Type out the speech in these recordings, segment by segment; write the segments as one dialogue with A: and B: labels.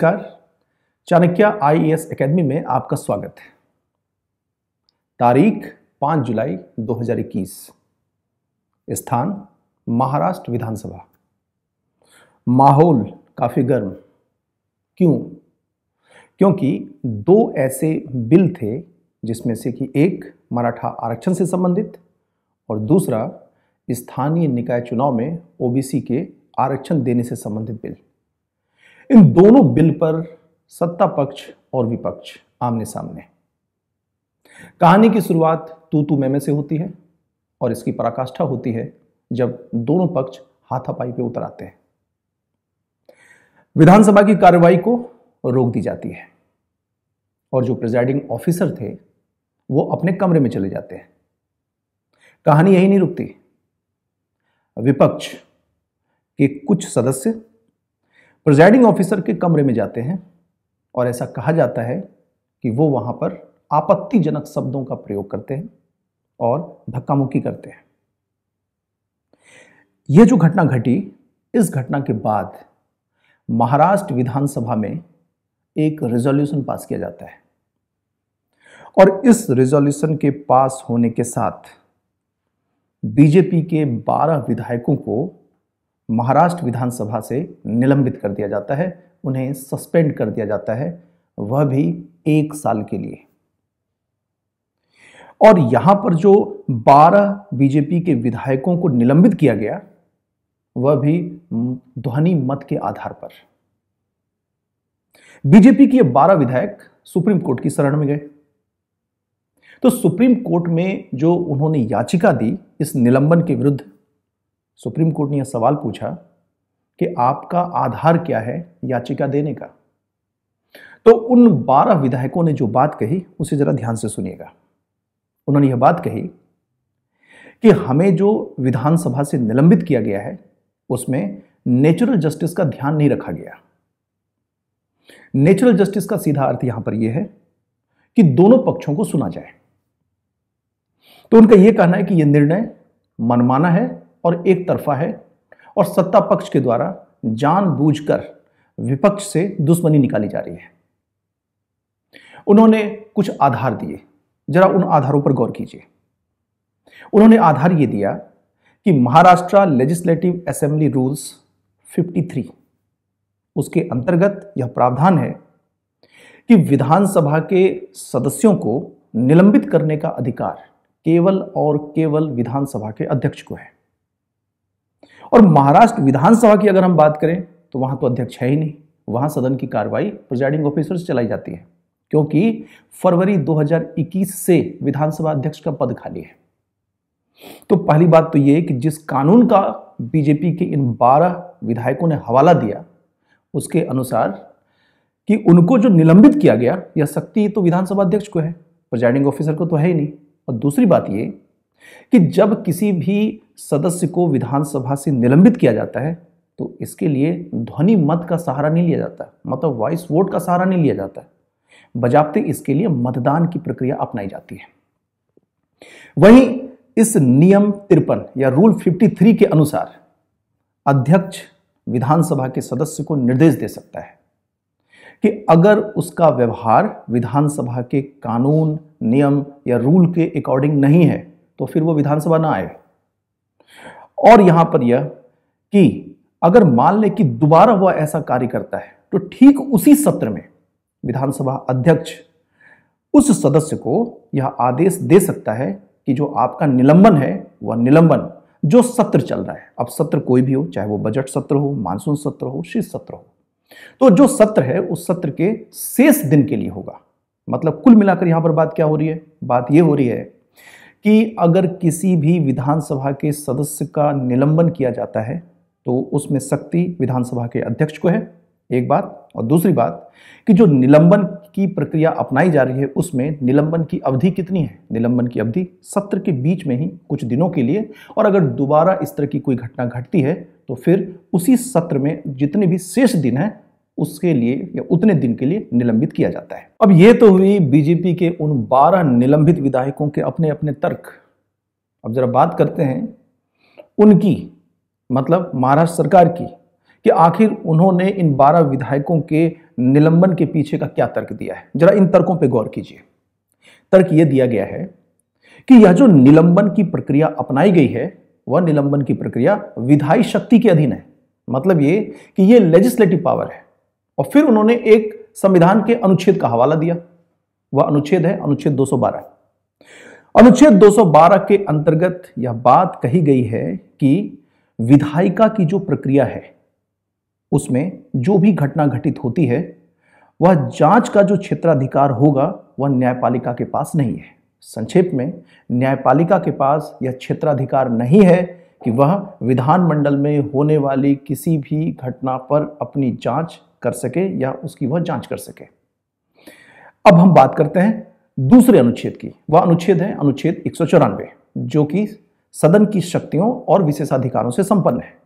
A: नमस्कार Chanakya IAS academy में आपका स्वागत है तारीख 5 जुलाई 2021 स्थान महाराष्ट्र विधानसभा माहौल काफ़ी गर्म क्यों क्योंकि दो ऐसे बिल थे जिसमें से कि एक मराठा आरक्षण से संबंधित और दूसरा स्थानीय निकाय चुनाव में ओबीसी के आरक्षण देने से संबंधित बिल इन दोनों बिल पर सत्ता पक्ष और विपक्ष आमने सामने कहानी की शुरुआत तू तू मैमे से होती है और इसकी पराकाष्ठा होती है जब दोनों पक्ष हाथापाई पे उतर आते हैं विधानसभा की कार्रवाई को रोक दी जाती है और जो प्रिजाइडिंग ऑफिसर थे वो अपने कमरे में चले जाते हैं कहानी यही नहीं रुकती विपक्ष के कुछ सदस्य प्रिजाइडिंग ऑफिसर के कमरे में जाते हैं और ऐसा कहा जाता है कि वो वहां पर आपत्तिजनक शब्दों का प्रयोग करते हैं और धक्का मुक्की करते हैं यह जो घटना घटी इस घटना के बाद महाराष्ट्र विधानसभा में एक रेजोल्यूशन पास किया जाता है और इस रेजोल्यूशन के पास होने के साथ बीजेपी के 12 विधायकों को महाराष्ट्र विधानसभा से निलंबित कर दिया जाता है उन्हें सस्पेंड कर दिया जाता है वह भी एक साल के लिए और यहां पर जो 12 बीजेपी के विधायकों को निलंबित किया गया वह भी ध्वनि मत के आधार पर बीजेपी के बारह विधायक सुप्रीम कोर्ट की शरण में गए तो सुप्रीम कोर्ट में जो उन्होंने याचिका दी इस निलंबन के विरुद्ध सुप्रीम कोर्ट ने यह सवाल पूछा कि आपका आधार क्या है याचिका देने का तो उन 12 विधायकों ने जो बात कही उसे जरा ध्यान से सुनिएगा उन्होंने यह बात कही कि हमें जो विधानसभा से निलंबित किया गया है उसमें नेचुरल जस्टिस का ध्यान नहीं रखा गया नेचुरल जस्टिस का सीधा अर्थ यहां पर यह है कि दोनों पक्षों को सुना जाए तो उनका यह कहना है कि यह निर्णय मनमाना है और एक तरफा है और सत्ता पक्ष के द्वारा जानबूझकर विपक्ष से दुश्मनी निकाली जा रही है उन्होंने कुछ आधार दिए जरा उन आधारों पर गौर कीजिए उन्होंने आधार यह दिया कि महाराष्ट्र लेजिस्लेटिव असेंबली रूल्स 53 उसके अंतर्गत यह प्रावधान है कि विधानसभा के सदस्यों को निलंबित करने का अधिकार केवल और केवल विधानसभा के अध्यक्ष को है और महाराष्ट्र विधानसभा की अगर हम बात करें तो वहां तो अध्यक्ष है ही नहीं वहां सदन की कार्रवाई प्रिजाइडिंग ऑफिसर से चलाई जाती है क्योंकि फरवरी 2021 से विधानसभा अध्यक्ष का पद खाली है तो पहली बात तो ये कि जिस कानून का बीजेपी के इन 12 विधायकों ने हवाला दिया उसके अनुसार कि उनको जो निलंबित किया गया यह शक्ति तो विधानसभा अध्यक्ष को है प्रिजाइडिंग ऑफिसर को तो है ही नहीं और दूसरी बात ये कि जब किसी भी सदस्य को विधानसभा से निलंबित किया जाता है तो इसके लिए ध्वनि मत का सहारा नहीं लिया जाता मतलब वॉइस वोट का सहारा नहीं लिया जाता बजाबते इसके लिए मतदान की प्रक्रिया अपनाई जाती है वहीं इस नियम तिरपन या रूल 53 के अनुसार अध्यक्ष विधानसभा के सदस्य को निर्देश दे सकता है कि अगर उसका व्यवहार विधानसभा के कानून नियम या रूल के अकॉर्डिंग नहीं है तो फिर वो विधानसभा ना आए और यहां पर यह कि अगर मान ले कि दोबारा वह ऐसा कार्य करता है तो ठीक उसी सत्र में विधानसभा अध्यक्ष उस सदस्य को यह आदेश दे सकता है कि जो आपका निलंबन है वह निलंबन जो सत्र चल रहा है अब सत्र कोई भी हो चाहे वो बजट सत्र हो मानसून सत्र हो शीर्ष सत्र हो तो जो सत्र है उस सत्र के शेष दिन के लिए होगा मतलब कुल मिलाकर यहां पर बात क्या हो रही है बात यह हो रही है कि अगर किसी भी विधानसभा के सदस्य का निलंबन किया जाता है तो उसमें शक्ति विधानसभा के अध्यक्ष को है एक बात और दूसरी बात कि जो निलंबन की प्रक्रिया अपनाई जा रही है उसमें निलंबन की अवधि कितनी है निलंबन की अवधि सत्र के बीच में ही कुछ दिनों के लिए और अगर दोबारा इस तरह की कोई घटना घटती है तो फिर उसी सत्र में जितने भी शेष दिन हैं उसके लिए या उतने दिन के लिए निलंबित किया जाता है अब ये तो हुई बीजेपी के उन 12 निलंबित विधायकों के अपने अपने तर्क अब जरा बात करते हैं उनकी मतलब महाराष्ट्र सरकार की कि आखिर उन्होंने इन 12 विधायकों के निलंबन के पीछे का क्या तर्क दिया है जरा इन तर्कों पर गौर कीजिए तर्क यह दिया गया है कि यह जो निलंबन की प्रक्रिया अपनाई गई है वह निलंबन की प्रक्रिया विधायी शक्ति के अधीन है मतलब ये कि यह लेजिस्लेटिव पावर है और फिर उन्होंने एक संविधान के अनुच्छेद का हवाला दिया वह अनुच्छेद है अनुच्छेद 212 अनुच्छेद 212 के अंतर्गत यह बात कही गई है कि विधायिका की जो प्रक्रिया है उसमें जो भी घटना घटित होती है वह जांच का जो क्षेत्राधिकार होगा वह न्यायपालिका के पास नहीं है संक्षेप में न्यायपालिका के पास यह क्षेत्राधिकार नहीं है कि वह विधानमंडल में होने वाली किसी भी घटना पर अपनी जांच कर सके या उसकी वह जांच कर सके अब हम बात करते हैं दूसरे अनुच्छेद की वह अनुच्छेद है अनुच्छेद एक जो कि सदन की शक्तियों और विशेषाधिकारों से संपन्न है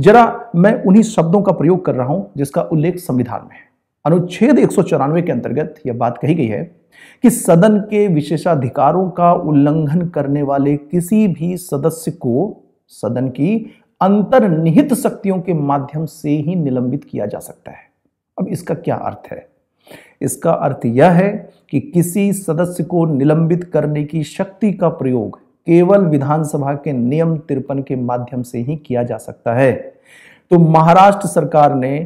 A: जरा मैं उन्हीं शब्दों का प्रयोग कर रहा हूं जिसका उल्लेख संविधान में है अनुच्छेद एक के अंतर्गत यह बात कही गई है कि सदन के विशेषाधिकारों का उल्लंघन करने वाले किसी भी सदस्य को सदन की अंतर्निहित शक्तियों के माध्यम से ही निलंबित किया जा सकता है अब इसका क्या अर्थ है इसका अर्थ यह है कि किसी सदस्य को निलंबित करने की शक्ति का प्रयोग केवल विधानसभा के नियम तिरपन के माध्यम से ही किया जा सकता है तो महाराष्ट्र सरकार ने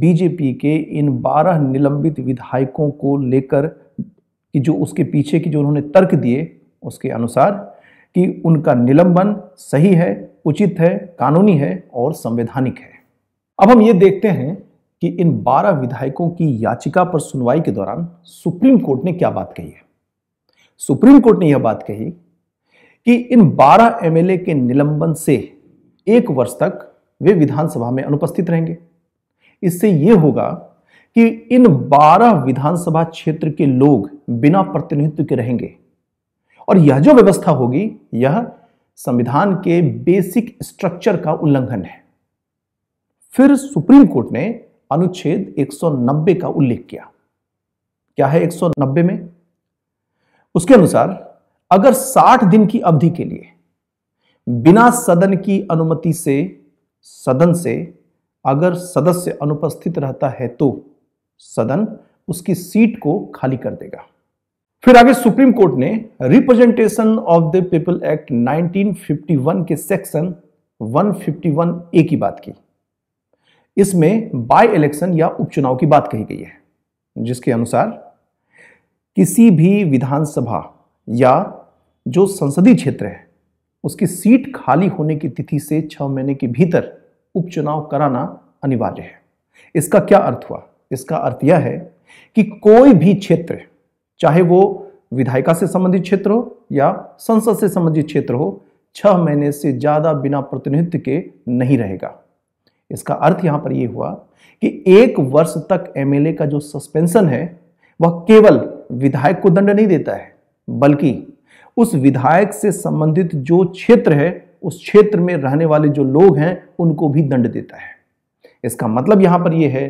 A: बीजेपी के इन 12 निलंबित विधायकों को लेकर कि जो उसके पीछे की जो उन्होंने तर्क दिए उसके अनुसार कि उनका निलंबन सही है उचित है कानूनी है और संवैधानिक है अब हम ये देखते हैं कि इन 12 विधायकों की याचिका पर सुनवाई के दौरान सुप्रीम कोर्ट ने क्या बात कही है सुप्रीम कोर्ट ने यह बात कही कि इन 12 एमएलए के निलंबन से एक वर्ष तक वे विधानसभा में अनुपस्थित रहेंगे इससे यह होगा कि इन 12 विधानसभा क्षेत्र के लोग बिना प्रतिनिधित्व के रहेंगे और यह जो व्यवस्था होगी यह संविधान के बेसिक स्ट्रक्चर का उल्लंघन है फिर सुप्रीम कोर्ट ने अनुच्छेद 190 का उल्लेख किया क्या है 190 में उसके अनुसार अगर 60 दिन की अवधि के लिए बिना सदन की अनुमति से सदन से अगर सदस्य अनुपस्थित रहता है तो सदन उसकी सीट को खाली कर देगा फिर आगे सुप्रीम कोर्ट ने Representation of the People Act 1951 के सेक्शन 151 ए की बात की इसमें बाय इलेक्शन या उपचुनाव की बात कही गई है जिसके अनुसार किसी भी विधानसभा या जो संसदीय क्षेत्र है उसकी सीट खाली होने की तिथि से छह महीने के भीतर उपचुनाव कराना अनिवार्य है इसका क्या अर्थ हुआ इसका अर्थ यह है कि कोई भी क्षेत्र चाहे वो विधायिका से संबंधित क्षेत्र हो या संसद से संबंधित क्षेत्र हो छह महीने से ज़्यादा बिना प्रतिनिधित्व के नहीं रहेगा इसका अर्थ यहाँ पर यह हुआ कि एक वर्ष तक एमएलए का जो सस्पेंशन है वह केवल विधायक को दंड नहीं देता है बल्कि उस विधायक से संबंधित जो क्षेत्र है उस क्षेत्र में रहने वाले जो लोग हैं उनको भी दंड देता है इसका मतलब यहां पर यह है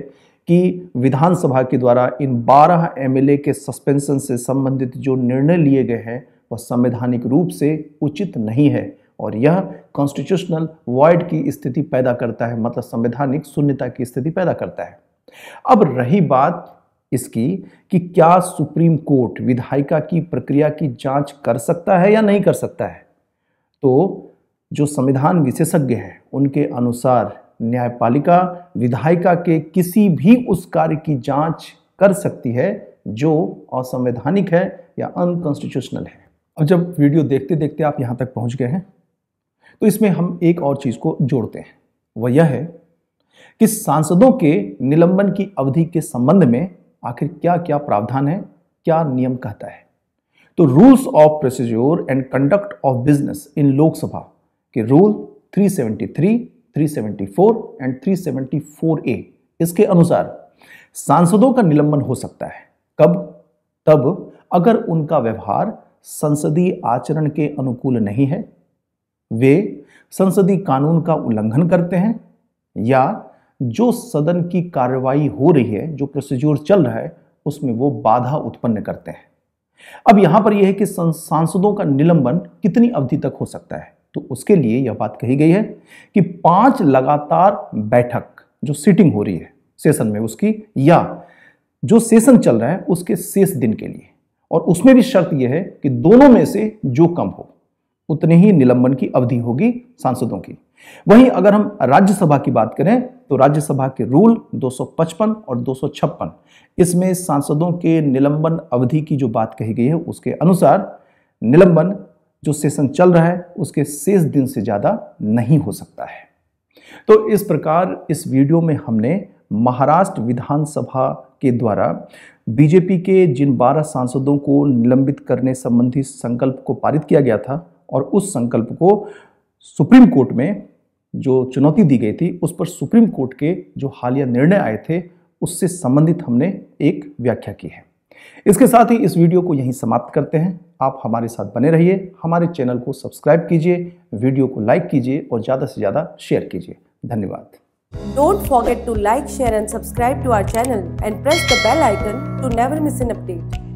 A: कि विधानसभा के द्वारा इन 12 एमएलए के सस्पेंशन से संबंधित जो निर्णय लिए गए हैं वह संवैधानिक रूप से उचित नहीं है और यह कॉन्स्टिट्यूशनल वॉइड की स्थिति पैदा करता है मतलब संवैधानिक शून्यता की स्थिति पैदा करता है अब रही बात इसकी कि क्या सुप्रीम कोर्ट विधायिका की प्रक्रिया की जांच कर सकता है या नहीं कर सकता है तो जो संविधान विशेषज्ञ हैं उनके अनुसार न्यायपालिका विधायिका के किसी भी उस कार्य की जांच कर सकती है जो असंवैधानिक है या अनकॉन्स्टिट्यूशनल है अब जब वीडियो देखते देखते आप यहां तक पहुंच गए हैं तो इसमें हम एक और चीज़ को जोड़ते हैं वह यह है कि सांसदों के निलंबन की अवधि के संबंध में आखिर क्या क्या प्रावधान है क्या नियम कहता है तो rules of procedure and conduct of business in Lok Sabha के रूल 373 374 एंड 374 ए इसके अनुसार सांसदों का निलंबन हो सकता है कब तब अगर उनका व्यवहार संसदीय आचरण के अनुकूल नहीं है वे संसदीय कानून का उल्लंघन करते हैं या जो सदन की कार्रवाई हो रही है जो प्रोसीज्योर चल रहा है उसमें वो बाधा उत्पन्न करते हैं अब यहां पर यह है कि सांसदों का निलंबन कितनी अवधि तक हो सकता है तो उसके लिए यह बात कही गई है कि पांच लगातार बैठक जो सीटिंग हो रही है सेशन में उसकी या जो सेशन चल रहा है उसके शेष दिन के लिए और उसमें भी शर्त यह है कि दोनों में से जो कम हो उतने ही निलंबन की अवधि होगी सांसदों की वहीं अगर हम राज्यसभा की बात करें तो राज्यसभा के रूल 255 और 256 इसमें सांसदों के निलंबन अवधि की जो बात कही गई है उसके अनुसार निलंबन जो सेशन चल रहा है उसके शेष दिन से ज़्यादा नहीं हो सकता है तो इस प्रकार इस वीडियो में हमने महाराष्ट्र विधानसभा के द्वारा बीजेपी के जिन 12 सांसदों को निलंबित करने संबंधी संकल्प को पारित किया गया था और उस संकल्प को सुप्रीम कोर्ट में जो चुनौती दी गई थी उस पर सुप्रीम कोर्ट के जो हालिया निर्णय आए थे उससे संबंधित हमने एक व्याख्या की है इसके साथ ही इस वीडियो को यहीं समाप्त करते हैं आप हमारे साथ बने रहिए हमारे चैनल को सब्सक्राइब कीजिए वीडियो को लाइक कीजिए और ज़्यादा से ज़्यादा शेयर कीजिए धन्यवाद Don't forget to like, share and subscribe to our channel and press the bell icon to never miss an update.